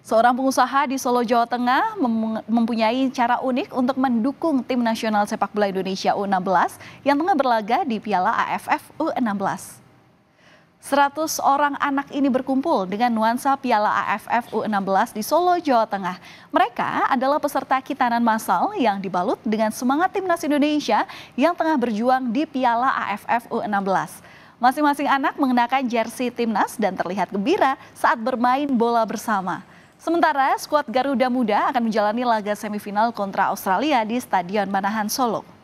Seorang pengusaha di Solo, Jawa Tengah mempunyai cara unik untuk mendukung tim nasional sepak bola Indonesia U16 yang tengah berlaga di Piala AFF U16. 100 orang anak ini berkumpul dengan nuansa Piala AFF U16 di Solo, Jawa Tengah. Mereka adalah peserta kitanan massal yang dibalut dengan semangat timnas Indonesia yang tengah berjuang di Piala AFF U16. Masing-masing anak mengenakan jersey timnas dan terlihat gembira saat bermain bola bersama. Sementara skuad Garuda Muda akan menjalani laga semifinal kontra Australia di Stadion Manahan Solo.